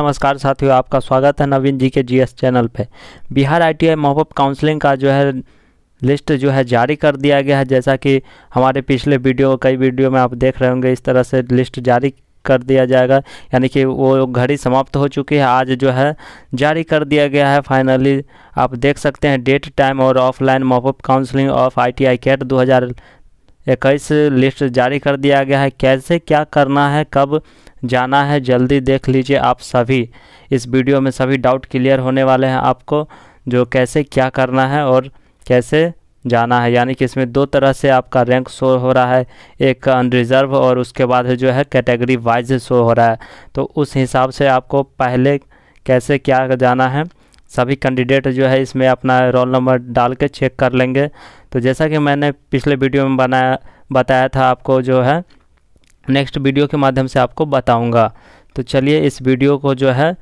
नमस्कार साथियों आपका स्वागत है नवीन जी के जीएस चैनल पे बिहार आईटीआई आई काउंसलिंग का जो है लिस्ट जो है जारी कर दिया गया है जैसा कि हमारे पिछले वीडियो कई वीडियो में आप देख रहे होंगे इस तरह से लिस्ट जारी कर दिया जाएगा यानी कि वो घड़ी समाप्त हो चुकी है आज जो है जारी कर दिया गया है फाइनली आप देख सकते हैं डेट टाइम और offline mop up counselling of I T I CAT दो हज़ार इक्कीस लिस्ट जारी कर दिया गया है कैसे क्या करना है कब जाना है जल्दी देख लीजिए आप सभी इस वीडियो में सभी डाउट क्लियर होने वाले हैं आपको जो कैसे क्या करना है और कैसे जाना है यानी कि इसमें दो तरह से आपका रैंक शो हो रहा है एक अनरिजर्व और उसके बाद जो है कैटेगरी वाइज शो हो रहा है तो उस हिसाब से आपको पहले कैसे क्या जाना है सभी कैंडिडेट जो है इसमें अपना रोल नंबर डाल के चेक कर लेंगे तो जैसा कि मैंने पिछले वीडियो में बनाया बताया था आपको जो है नेक्स्ट वीडियो के माध्यम से आपको बताऊंगा तो चलिए इस वीडियो को जो है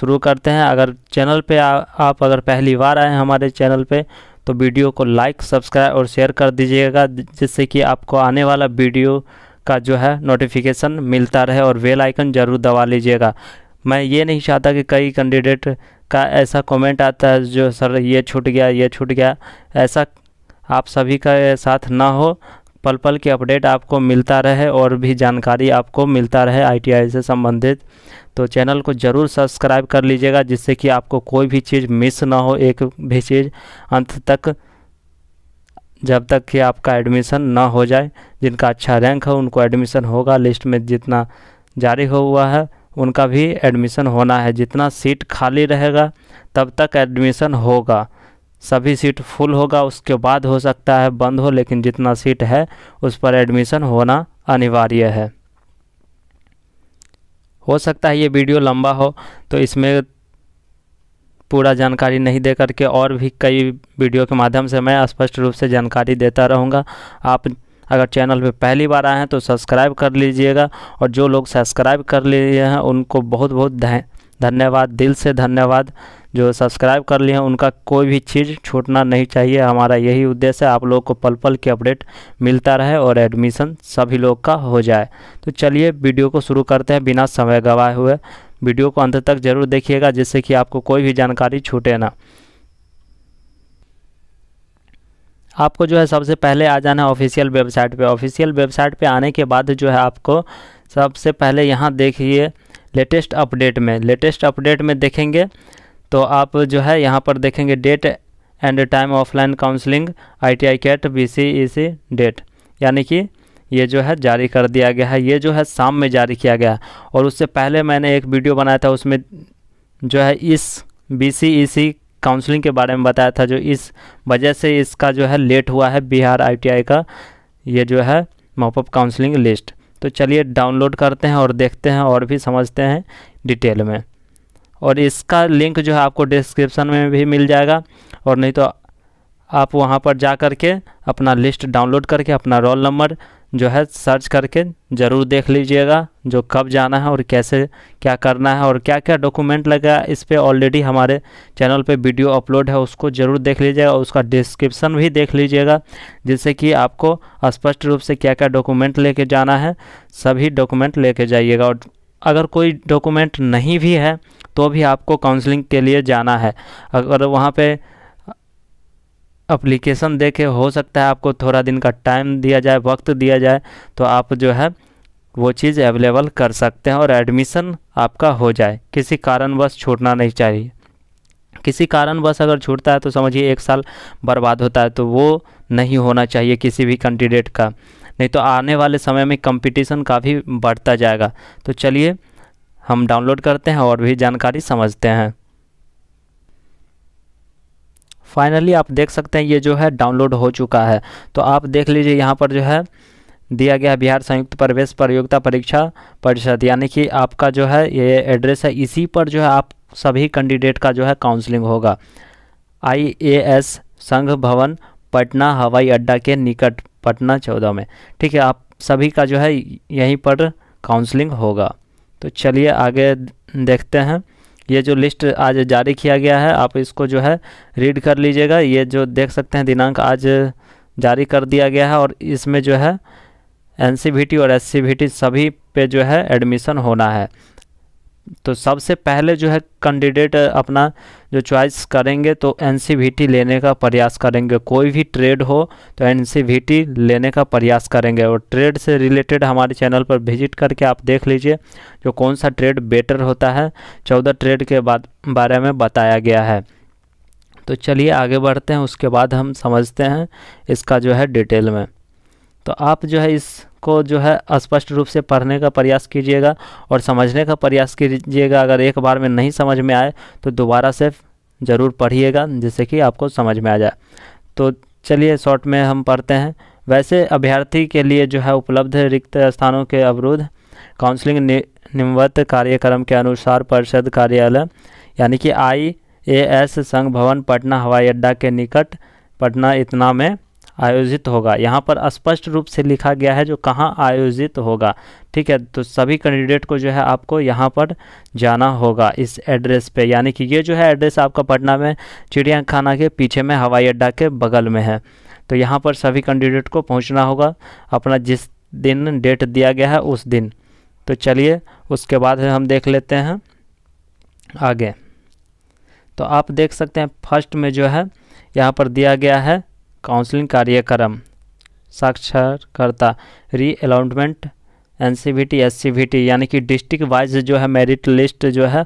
शुरू करते हैं अगर चैनल पे आ, आप अगर पहली बार आए हमारे चैनल पे तो वीडियो को लाइक सब्सक्राइब और शेयर कर दीजिएगा जिससे कि आपको आने वाला वीडियो का जो है नोटिफिकेशन मिलता रहे और वेल आइकन ज़रूर दबा लीजिएगा मैं ये नहीं चाहता कि कई कैंडिडेट का ऐसा कमेंट आता है जो सर ये छूट गया ये छूट गया ऐसा आप सभी का साथ ना हो पल पल के अपडेट आपको मिलता रहे और भी जानकारी आपको मिलता रहे आईटीआई से संबंधित तो चैनल को ज़रूर सब्सक्राइब कर लीजिएगा जिससे कि आपको कोई भी चीज़ मिस ना हो एक भी चीज़ अंत तक जब तक कि आपका एडमिशन ना हो जाए जिनका अच्छा रैंक है उनको एडमिशन होगा लिस्ट में जितना जारी हो हुआ है उनका भी एडमिशन होना है जितना सीट खाली रहेगा तब तक एडमिशन होगा सभी सीट फुल होगा उसके बाद हो सकता है बंद हो लेकिन जितना सीट है उस पर एडमिशन होना अनिवार्य है हो सकता है ये वीडियो लंबा हो तो इसमें पूरा जानकारी नहीं दे करके और भी कई वीडियो के माध्यम से मैं स्पष्ट रूप से जानकारी देता रहूँगा आप अगर चैनल पे पहली बार आए हैं तो सब्सक्राइब कर लीजिएगा और जो लोग सब्सक्राइब कर लिए हैं उनको बहुत बहुत धन्यवाद दिल से धन्यवाद जो सब्सक्राइब कर लिए हैं उनका कोई भी चीज़ छूटना नहीं चाहिए हमारा यही उद्देश्य है आप लोगों को पल पल की अपडेट मिलता रहे और एडमिशन सभी लोग का हो जाए तो चलिए वीडियो को शुरू करते हैं बिना समय गवाए हुए वीडियो को अंत तक जरूर देखिएगा जिससे कि आपको कोई भी जानकारी छूटे ना आपको जो है सबसे पहले आ जाना है ऑफिशियल वेबसाइट पे ऑफिशियल वेबसाइट पे आने के बाद जो है आपको सबसे पहले यहाँ देखिए लेटेस्ट अपडेट में लेटेस्ट अपडेट में देखेंगे तो आप जो है यहाँ पर देखेंगे date and time offline counselling I T I CAT B C E C date यानी कि ये जो है जारी कर दिया गया है ये जो है शाम में जारी किया गया और उससे पहले मैंने एक वीडियो बनाया था उसमें जो है इस बी सी ई सी काउंसलिंग के बारे में बताया था जो इस वजह से इसका जो है लेट हुआ है बिहार आईटीआई का ये जो है मॉपअप काउंसलिंग लिस्ट तो चलिए डाउनलोड करते हैं और देखते हैं और भी समझते हैं डिटेल में और इसका लिंक जो है आपको डिस्क्रिप्शन में भी मिल जाएगा और नहीं तो आप वहाँ पर जा कर के अपना लिस्ट डाउनलोड करके अपना रोल नंबर जो है सर्च करके ज़रूर देख लीजिएगा जो कब जाना है और कैसे क्या करना है और क्या क्या डॉक्यूमेंट लगेगा इस पर ऑलरेडी हमारे चैनल पे वीडियो अपलोड है उसको ज़रूर देख लीजिएगा उसका डिस्क्रिप्शन भी देख लीजिएगा जिससे कि आपको स्पष्ट रूप से क्या क्या डॉक्यूमेंट लेके जाना है सभी डॉक्यूमेंट ले जाइएगा और अगर कोई डॉक्यूमेंट नहीं भी है तो भी आपको काउंसलिंग के लिए जाना है अगर वहाँ पर अप्लीकेशन दे के हो सकता है आपको थोड़ा दिन का टाइम दिया जाए वक्त दिया जाए तो आप जो है वो चीज़ अवेलेबल कर सकते हैं और एडमिशन आपका हो जाए किसी कारणवश छूटना नहीं चाहिए किसी कारणवश अगर छूटता है तो समझिए एक साल बर्बाद होता है तो वो नहीं होना चाहिए किसी भी कैंडिडेट का नहीं तो आने वाले समय में कंपटीशन काफ़ी बढ़ता जाएगा तो चलिए हम डाउनलोड करते हैं और भी जानकारी समझते हैं फाइनली आप देख सकते हैं ये जो है डाउनलोड हो चुका है तो आप देख लीजिए यहाँ पर जो है दिया गया बिहार संयुक्त प्रवेश प्रतियोगिता परीक्षा परिषद यानी कि आपका जो है ये एड्रेस है इसी पर जो है आप सभी कैंडिडेट का जो है काउंसलिंग होगा आई ए एस संघ भवन पटना हवाई अड्डा के निकट पटना चौदह में ठीक है आप सभी का जो है यहीं पर काउंसलिंग होगा तो चलिए आगे देखते हैं ये जो लिस्ट आज जारी किया गया है आप इसको जो है रीड कर लीजिएगा ये जो देख सकते हैं दिनांक आज जारी कर दिया गया है और इसमें जो है एन और एस सभी पे जो है एडमिशन होना है तो सबसे पहले जो है कैंडिडेट अपना जो चॉइस करेंगे तो एन लेने का प्रयास करेंगे कोई भी ट्रेड हो तो एन लेने का प्रयास करेंगे और ट्रेड से रिलेटेड हमारे चैनल पर विजिट करके आप देख लीजिए जो कौन सा ट्रेड बेटर होता है चौदह ट्रेड के बाद बारे में बताया गया है तो चलिए आगे बढ़ते हैं उसके बाद हम समझते हैं इसका जो है डिटेल में तो आप जो है इस को जो है स्पष्ट रूप से पढ़ने का प्रयास कीजिएगा और समझने का प्रयास कीजिएगा अगर एक बार में नहीं समझ में आए तो दोबारा से ज़रूर पढ़िएगा जिससे कि आपको समझ में आ जाए तो चलिए शॉर्ट में हम पढ़ते हैं वैसे अभ्यर्थी के लिए जो है उपलब्ध रिक्त स्थानों के अवरुद्ध काउंसलिंग निम्वत कार्यक्रम के अनुसार परिषद कार्यालय यानी कि आई ए एस संघ भवन पटना हवाई अड्डा के निकट पटना इतना में आयोजित होगा यहाँ पर स्पष्ट रूप से लिखा गया है जो कहाँ आयोजित होगा ठीक है तो सभी कैंडिडेट को जो है आपको यहाँ पर जाना होगा इस एड्रेस पे यानी कि ये जो है एड्रेस आपका पटना में चिड़ियाखाना के पीछे में हवाई अड्डा के बगल में है तो यहाँ पर सभी कैंडिडेट को पहुँचना होगा अपना जिस दिन डेट दिया गया है उस दिन तो चलिए उसके बाद हम देख लेते हैं आगे तो आप देख सकते हैं फर्स्ट में जो है यहाँ पर दिया गया है काउंसलिंग कार्यक्रम साक्षरकर्ता reallotment N C V T S C V T यानी कि डिस्ट्रिक्ट वाइज जो है मेरिट लिस्ट जो है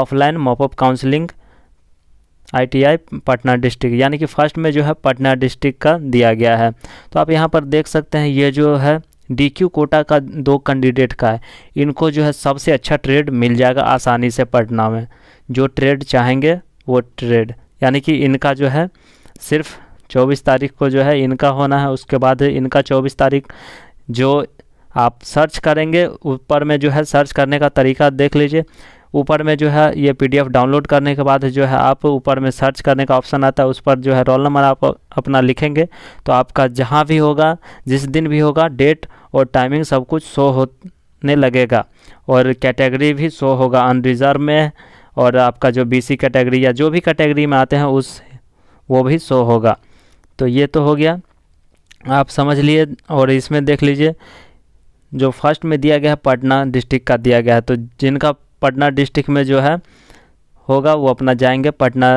offline mop up counselling ITI Patna district यानी कि फर्स्ट में जो है पटना डिस्ट्रिक्ट का दिया गया है तो आप यहाँ पर देख सकते हैं ये जो है डीक्यू कोटा का दो कैंडिडेट का है इनको जो है सबसे अच्छा ट्रेड मिल जाएगा आसानी से पटना में जो ट्रेड चाहेंगे वो ट्रेड यानी कि इनका जो है सिर्फ चौबीस तारीख को जो है इनका होना है उसके बाद इनका चौबीस तारीख जो आप सर्च करेंगे ऊपर में जो है सर्च करने का तरीका देख लीजिए ऊपर में जो है ये पीडीएफ डाउनलोड करने के बाद जो है आप ऊपर में सर्च करने का ऑप्शन आता है उस पर जो है रोल नंबर आप अपना लिखेंगे तो आपका जहाँ भी होगा जिस दिन भी होगा डेट और टाइमिंग सब कुछ शो होने लगेगा और कैटेगरी भी शो होगा अनरिजर्व में और आपका जो बीसी कैटेगरी या जो भी कैटेगरी में आते हैं उस वो भी शो होगा तो ये तो हो गया आप समझ लिए और इसमें देख लीजिए जो फर्स्ट में दिया गया है पटना डिस्ट्रिक्ट का दिया गया है तो जिनका पटना डिस्ट्रिक्ट में जो है होगा वो अपना जाएंगे पटना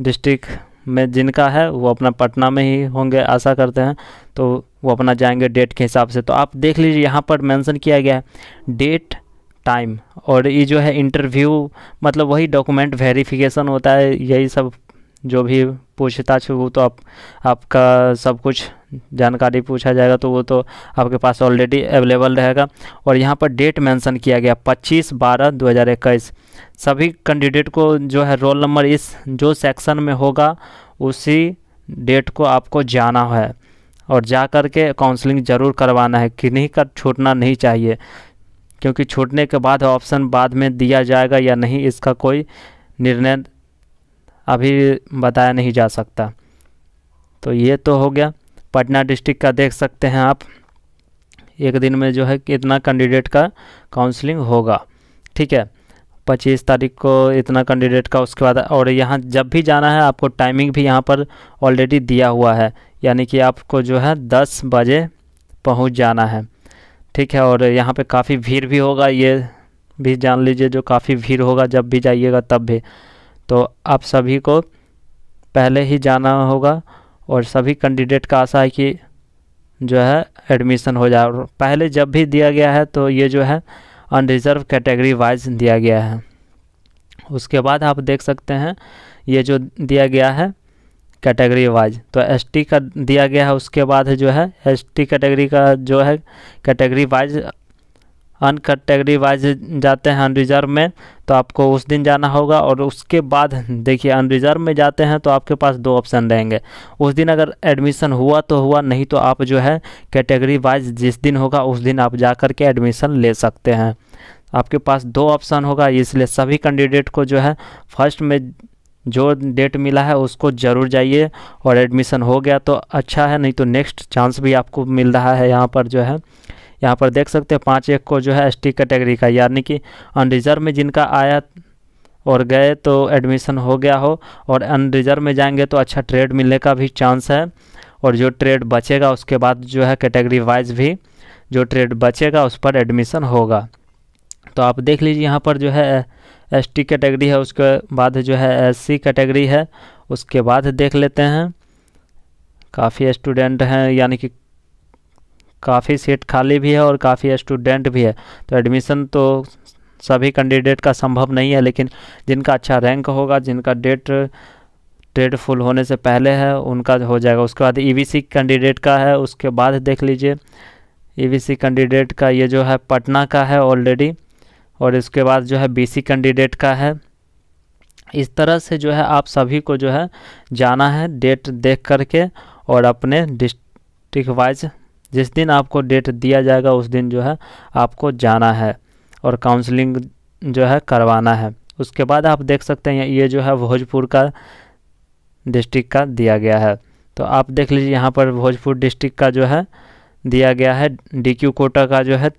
डिस्ट्रिक्ट में जिनका है वो अपना पटना में ही होंगे आशा करते हैं तो वो अपना जाएंगे डेट के हिसाब से तो आप देख लीजिए यहाँ पर मेंशन किया गया है डेट टाइम और ये जो है इंटरव्यू मतलब वही डॉक्यूमेंट वेरिफिकेशन होता है यही सब जो भी पूछताछ हो तो आप आपका सब कुछ जानकारी पूछा जाएगा तो वो तो आपके पास ऑलरेडी अवेलेबल रहेगा और यहाँ पर डेट मेंशन किया गया 25 बारह 2021 सभी कैंडिडेट को जो है रोल नंबर इस जो सेक्शन में होगा उसी डेट को आपको जाना है और जा कर के काउंसलिंग ज़रूर करवाना है किन्हीं का छूटना नहीं चाहिए क्योंकि छूटने के बाद ऑप्शन बाद में दिया जाएगा या नहीं इसका कोई निर्णय अभी बताया नहीं जा सकता तो ये तो हो गया पटना डिस्ट्रिक्ट का देख सकते हैं आप एक दिन में जो है कितना कैंडिडेट का काउंसलिंग होगा ठीक है पच्चीस तारीख को इतना कैंडिडेट का उसके बाद और यहाँ जब भी जाना है आपको टाइमिंग भी यहाँ पर ऑलरेडी दिया हुआ है यानी कि आपको जो है दस बजे पहुँच जाना है ठीक है और यहाँ पे काफ़ी भीड़ भी होगा ये भी जान लीजिए जो काफ़ी भीड़ होगा जब भी जाइएगा तब भी तो आप सभी को पहले ही जाना होगा और सभी कैंडिडेट का आशा है कि जो है एडमिशन हो जाए और पहले जब भी दिया गया है तो ये जो है अनरिजर्व कैटेगरी वाइज दिया गया है उसके बाद आप देख सकते हैं ये जो दिया गया है कैटेगरी वाइज तो एस का दिया गया है उसके बाद जो है एस कैटेगरी का जो है category wise un category wise जाते हैं अनरिजर्व में तो आपको उस दिन जाना होगा और उसके बाद देखिए अनरिजर्व में जाते हैं तो आपके पास दो ऑप्शन रहेंगे उस दिन अगर एडमिशन हुआ तो हुआ नहीं तो आप जो है कैटेगरी वाइज जिस दिन होगा उस दिन आप जा कर के एडमिशन ले सकते हैं आपके पास दो ऑप्शन होगा इसलिए सभी कैंडिडेट को जो है फर्स्ट में जो डेट मिला है उसको ज़रूर जाइए और एडमिशन हो गया तो अच्छा है नहीं तो नेक्स्ट चांस भी आपको मिल रहा है यहाँ पर जो है यहाँ पर देख सकते हैं पाँच एक को जो है एस कैटेगरी का यानी कि अनरिजर्व में जिनका आया और गए तो एडमिशन हो गया हो और अनरिजर्व में जाएंगे तो अच्छा ट्रेड मिलने का भी चांस है और जो ट्रेड बचेगा उसके बाद जो है कैटेगरी वाइज भी जो ट्रेड बचेगा उस पर एडमिशन होगा तो आप देख लीजिए यहाँ पर जो है एस टी कैटेगरी है उसके बाद जो है एस सी कैटेगरी है उसके बाद देख लेते हैं काफ़ी स्टूडेंट हैं यानी कि काफ़ी सीट खाली भी है और काफ़ी स्टूडेंट भी है तो एडमिशन तो सभी कैंडिडेट का संभव नहीं है लेकिन जिनका अच्छा रैंक होगा जिनका डेट डेट फुल होने से पहले है उनका हो जाएगा उसके बाद ईवीसी कैंडिडेट का है उसके बाद देख लीजिए ईवीसी कैंडिडेट का ये जो है पटना का है ऑलरेडी और इसके बाद जो है बीसी कैंडिडेट का है इस तरह से जो है आप सभी को जो है जाना है डेट देख करके और अपने डिस्ट्रिक्ट वाइज जिस दिन आपको डेट दिया जाएगा उस दिन जो है आपको जाना है और काउंसलिंग जो है करवाना है उसके बाद आप देख सकते हैं ये जो है भोजपुर का डिस्ट्रिक्ट का दिया गया है तो आप देख लीजिए यहाँ पर भोजपुर डिस्ट्रिक्ट का जो है दिया गया है डी क्यू कोटा का जो है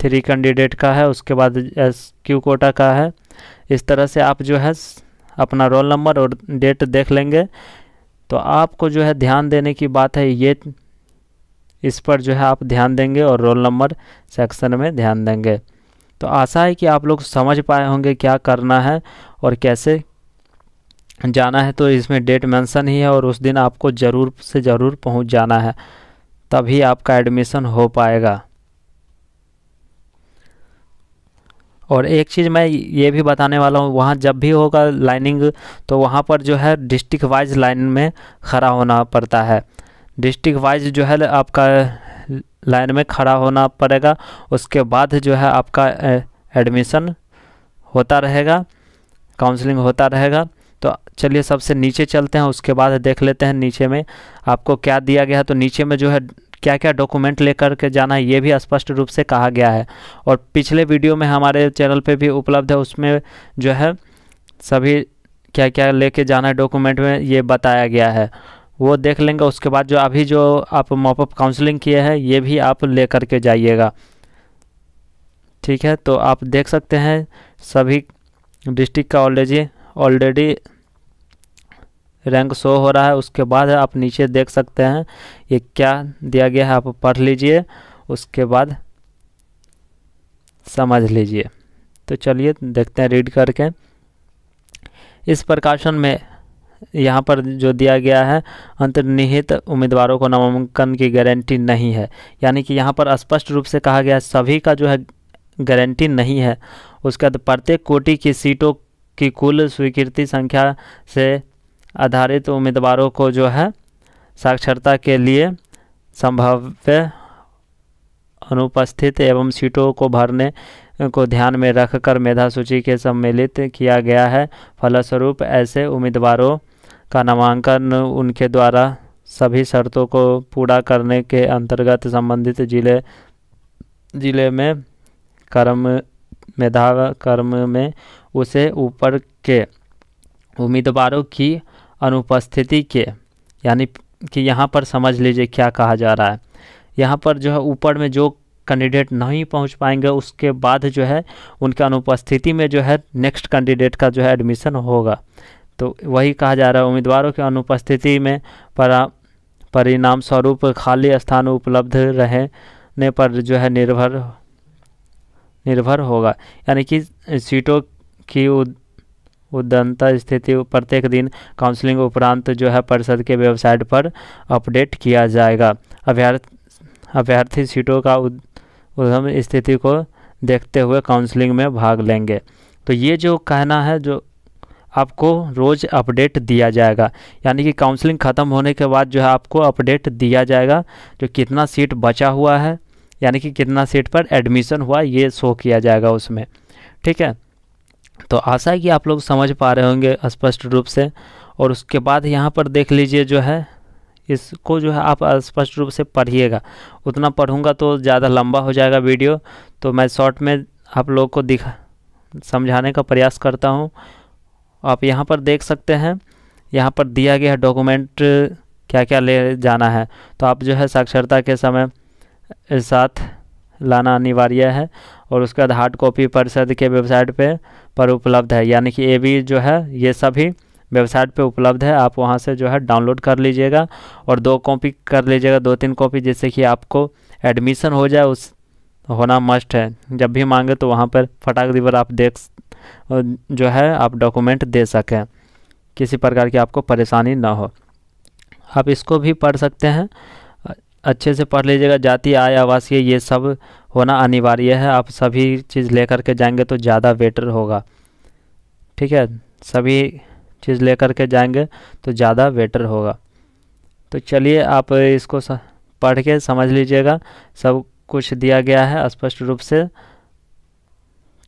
थ्री कैंडिडेट का है उसके बाद एस क्यू कोटा का है इस तरह से आप जो है अपना रोल नंबर और डेट देख लेंगे तो आपको जो है ध्यान देने की बात है ये इस पर जो है आप ध्यान देंगे और रोल नंबर सेक्शन में ध्यान देंगे तो आशा है कि आप लोग समझ पाए होंगे क्या करना है और कैसे जाना है तो इसमें डेट मेंशन ही है और उस दिन आपको ज़रूर से ज़रूर पहुंच जाना है तभी आपका एडमिशन हो पाएगा और एक चीज़ मैं ये भी बताने वाला हूँ वहाँ जब भी होगा लाइनिंग तो वहाँ पर जो है डिस्ट्रिक्ट वाइज लाइन में खड़ा होना पड़ता है डिस्ट्रिक्ट वाइज जो है आपका लाइन में खड़ा होना पड़ेगा उसके बाद जो है आपका एडमिशन होता रहेगा काउंसलिंग होता रहेगा तो चलिए सबसे नीचे चलते हैं उसके बाद देख लेते हैं नीचे में आपको क्या दिया गया है तो नीचे में जो है क्या क्या डॉक्यूमेंट लेकर के जाना है ये भी स्पष्ट रूप से कहा गया है और पिछले वीडियो में हमारे चैनल पे भी उपलब्ध है उसमें जो है सभी क्या क्या लेके जाना है डॉक्यूमेंट में ये बताया गया है वो देख लेंगे उसके बाद जो अभी जो आप मॉपअप काउंसलिंग किए हैं ये भी आप ले करके जाइएगा ठीक है तो आप देख सकते हैं सभी डिस्ट्रिक्ट का ऑलरेडी ऑलरेडी रैंक शो हो रहा है उसके बाद आप नीचे देख सकते हैं ये क्या दिया गया है आप पढ़ लीजिए उसके बाद समझ लीजिए तो चलिए देखते हैं रीड करके इस प्रकाशन में यहाँ पर जो दिया गया है अंतर्निहित उम्मीदवारों को नामांकन की गारंटी नहीं है यानी कि यहाँ पर स्पष्ट रूप से कहा गया सभी का जो है गारंटी नहीं है उसके बाद प्रत्येक कोटि की सीटों की कुल स्वीकृति संख्या से आधारित उम्मीदवारों को जो है साक्षरता के लिए संभाव्य अनुपस्थित एवं सीटों को भरने को ध्यान में रखकर मेधा सूची के सम्मिलित किया गया है फलस्वरूप ऐसे उम्मीदवारों का नामांकन उनके द्वारा सभी शर्तों को पूरा करने के अंतर्गत संबंधित जिले जिले में कर्म मेधा कर्म में उसे ऊपर के उम्मीदवारों की अनुपस्थिति के यानी कि यहाँ पर समझ लीजिए क्या कहा जा रहा है यहाँ पर जो है ऊपर में जो कैंडिडेट नहीं पहुंच पाएंगे उसके बाद जो है उनके अनुपस्थिति में जो है नेक्स्ट कैंडिडेट का जो है एडमिशन होगा तो वही कहा जा रहा है उम्मीदवारों की अनुपस्थिति में परा परिणाम स्वरूप खाली स्थान उपलब्ध रहने पर जो है निर्भर निर्भर होगा यानी कि सीटों की उद्यमता स्थिति प्रत्येक दिन काउंसलिंग उपरांत जो है परिषद के वेबसाइट पर अपडेट किया जाएगा अभ्यर्थ अभ्यर्थी सीटों का उद, और हम स्थिति को देखते हुए काउंसलिंग में भाग लेंगे तो ये जो कहना है जो आपको रोज़ अपडेट दिया जाएगा यानी कि काउंसलिंग ख़त्म होने के बाद जो है आपको अपडेट दिया जाएगा जो कितना सीट बचा हुआ है यानी कि कितना सीट पर एडमिशन हुआ ये शो किया जाएगा उसमें ठीक है तो आशा है कि आप लोग समझ पा रहे होंगे स्पष्ट रूप से और उसके बाद यहाँ पर देख लीजिए जो है इसको जो है आप स्पष्ट रूप से पढ़िएगा उतना पढ़ूंगा तो ज़्यादा लंबा हो जाएगा वीडियो तो मैं शॉर्ट में आप लोग को दिखा समझाने का प्रयास करता हूँ आप यहाँ पर देख सकते हैं यहाँ पर दिया गया डॉक्यूमेंट क्या क्या ले जाना है तो आप जो है साक्षरता के समय साथ लाना अनिवार्य है और उसके बाद हार्ड कॉपी परिषद के वेबसाइट पे पर उपलब्ध है यानी कि ये भी जो है ये सभी वेबसाइट पे उपलब्ध है आप वहाँ से जो है डाउनलोड कर लीजिएगा और दो कॉपी कर लीजिएगा दो तीन कॉपी जिससे कि आपको एडमिशन हो जाए उस होना मस्ट है जब भी मांगे तो वहाँ पर फटाक दीवार आप देख जो है आप डॉक्यूमेंट दे सकें किसी प्रकार की आपको परेशानी ना हो आप इसको भी पढ़ सकते हैं अच्छे से पढ़ लीजिएगा जाति आय आवासीय ये सब होना अनिवार्य है आप सभी चीज़ लेकर के जाएंगे तो ज़्यादा बेटर होगा ठीक है सभी चीज़ लेकर के जाएंगे तो ज़्यादा बेटर होगा तो चलिए आप इसको पढ़ के समझ लीजिएगा सब कुछ दिया गया है स्पष्ट रूप से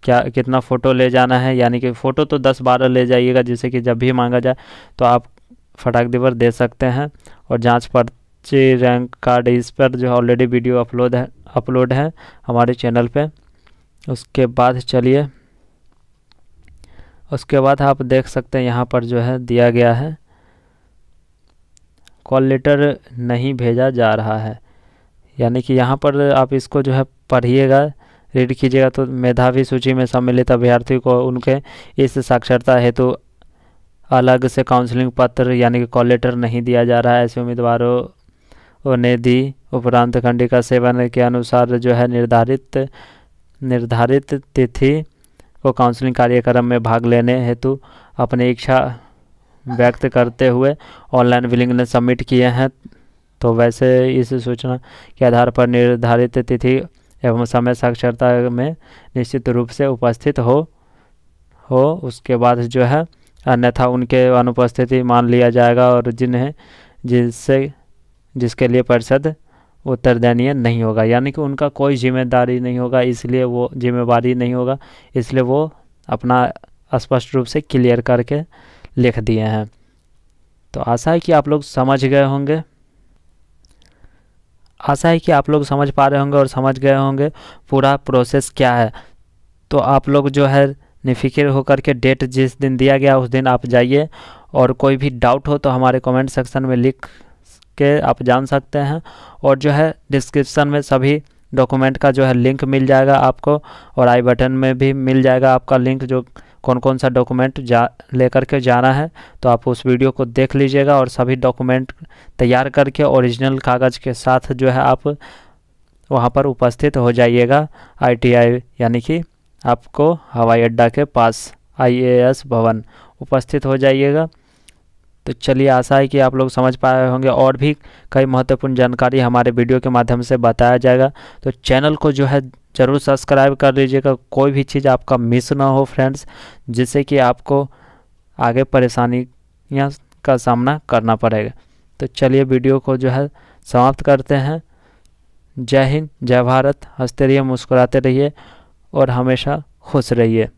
क्या कितना फ़ोटो ले जाना है यानी कि फ़ोटो तो दस बारह ले जाइएगा जिससे कि जब भी मांगा जाए तो आप फटाक दिवर दे सकते हैं और जांच पर्ची रैंक कार्ड इस पर जो ऑलरेडी वीडियो अपलोड है अपलोड है हमारे चैनल पे उसके बाद चलिए उसके बाद आप देख सकते हैं यहाँ पर जो है दिया गया है कॉल लेटर नहीं भेजा जा रहा है यानी कि यहाँ पर आप इसको जो है पढ़िएगा रीड कीजिएगा तो मेधावी सूची में सम्मिलित अभ्यर्थी को उनके इस साक्षरता हेतु तो अलग से काउंसलिंग पत्र यानी कि कॉल लेटर नहीं दिया जा रहा है ऐसे उम्मीदवारों ने दी उपरांत खंडिका सेवन के अनुसार जो है निर्धारित निर्धारित तिथि को काउंसलिंग कार्यक्रम में भाग लेने हेतु अपनी इच्छा व्यक्त करते हुए ऑनलाइन विलिंगनेस सबमिट किए हैं तो वैसे इस सूचना के आधार पर निर्धारित तिथि एवं समय साक्षरता में निश्चित रूप से उपस्थित हो हो उसके बाद जो है अन्यथा उनके अनुपस्थिति मान लिया जाएगा और जिन्हें जिससे जिसके लिए परिषद उत्तरदानीय नहीं होगा यानी कि उनका कोई जिम्मेदारी नहीं होगा इसलिए वो जिम्मेवारी नहीं होगा इसलिए वो अपना स्पष्ट रूप से क्लियर करके लिख दिए हैं तो आशा है कि आप लोग समझ गए होंगे आशा है कि आप लोग समझ पा रहे होंगे और समझ गए होंगे पूरा प्रोसेस क्या है तो आप लोग जो है निफिक्र होकर के डेट जिस दिन दिया गया उस दिन आप जाइए और कोई भी डाउट हो तो हमारे कमेंट सेक्शन में लिख के आप जान सकते हैं और जो है डिस्क्रिप्सन में सभी डॉक्यूमेंट का जो है लिंक मिल जाएगा आपको और आई बटन में भी मिल जाएगा आपका लिंक जो कौन कौन सा डॉक्यूमेंट जा लेकर के जाना है तो आप उस वीडियो को देख लीजिएगा और सभी डॉक्यूमेंट तैयार करके ओरिजिनल कागज़ के साथ जो है आप वहाँ पर उपस्थित हो जाइएगा आईटीआई यानी कि आपको हवाई अड्डा के पास आईएएस भवन उपस्थित हो जाइएगा तो चलिए आशा है कि आप लोग समझ पाए होंगे और भी कई महत्वपूर्ण जानकारी हमारे वीडियो के माध्यम से बताया जाएगा तो चैनल को जो है ज़रूर सब्सक्राइब कर लीजिएगा कोई भी चीज़ आपका मिस ना हो फ्रेंड्स जिससे कि आपको आगे परेशानियाँ का सामना करना पड़ेगा तो चलिए वीडियो को जो है समाप्त करते हैं जय हिंद जय भारत हंसते रहिए मुस्कुराते रहिए और हमेशा खुश रहिए